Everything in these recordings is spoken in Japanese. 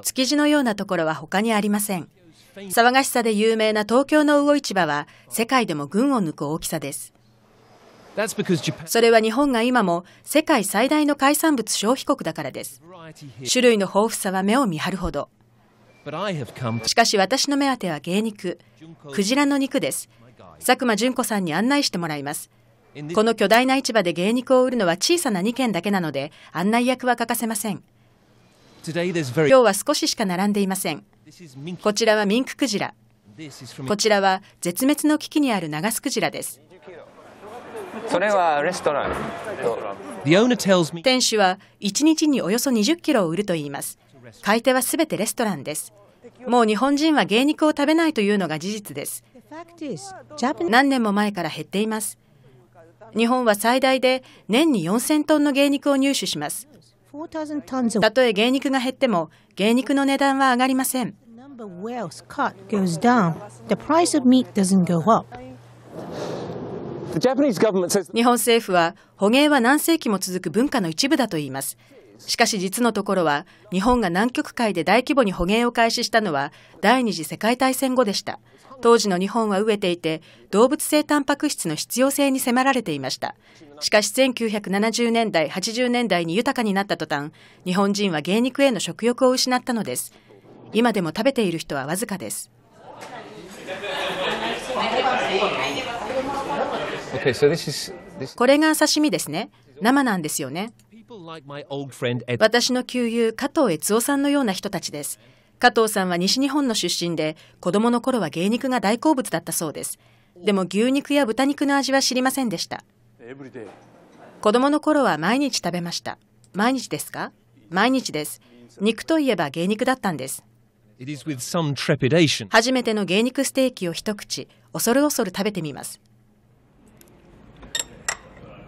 築地のようなところは他にありません。騒がしさで有名な東京の魚市場は世界でも群を抜く大きさです。それは日本が今も世界最大の海産物消費国だからです。種類の豊富さは目を見張るほど。しかし私の目当ては芸肉、クジラの肉です。佐久間純子さんに案内してもらいます。この巨大な市場で芸肉を売るのは小さな2軒だけなので案内役は欠かせません。今日は少ししか並んでいません。こちらはミンククジラ。こちらは絶滅の危機にあるナガスクジラです。それはレストラン。店主は1日におよそ20キロを売ると言います。買い手はすべてレストランです。もう日本人は芸肉を食べないというのが事実です。何年も前から減っています。日本は最大で年に4000トンの芸肉を入手します。たとえ牛肉が減っても芸肉の値段は上がりません。日本政府は捕鯨は何世紀も続く文化の一部だといいます。しかし実のところは、日本が南極海で大規模に捕鯨を開始したのは、第二次世界大戦後でした。当時の日本は飢えていて、動物性タンパク質の必要性に迫られていました。しかし1970年代、80年代に豊かになった途端、日本人は芸肉への食欲を失ったのです。今でも食べている人はわずかです。これが刺身ですね。生なんですよね。私の旧友、加藤悦夫さんのような人たちです。加藤さんは西日本の出身で、子供の頃は芸肉が大好物だったそうです。でも牛肉や豚肉の味は知りませんでした。子供の頃は毎日食べました。毎日ですか毎日です。肉といえば芸肉だったんです。初めての芸肉ステーキを一口、恐る恐る食べてみます。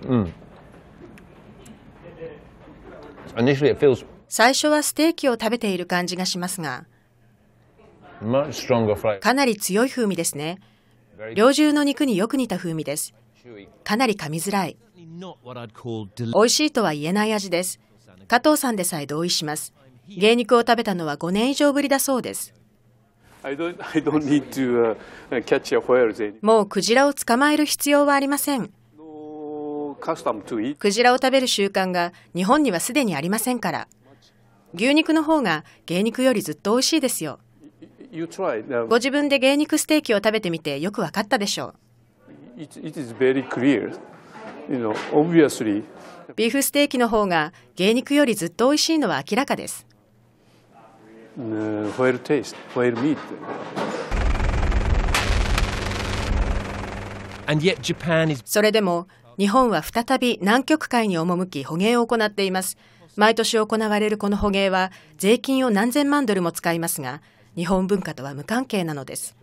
うん最初はステーキを食べている感じがしますが、かなり強い風味ですね。猟銃の肉によく似た風味です。かなり噛みづらい。美味しいとは言えない味です。加藤さんでさえ同意します。芸肉を食べたのは5年以上ぶりだそうです。もうクジラを捕まえる必要はありません。クジラを食べる習慣が日本にはすでにありませんから牛肉の方が芸肉よりずっと美味しいですよご自分で芸肉ステーキを食べてみてよく分かったでしょうビーフステーキの方が芸肉よりずっと美味しいのは明らかですそれでも日本は再び南極海に赴き捕鯨を行っています。毎年行われるこの捕鯨は税金を何千万ドルも使いますが、日本文化とは無関係なのです。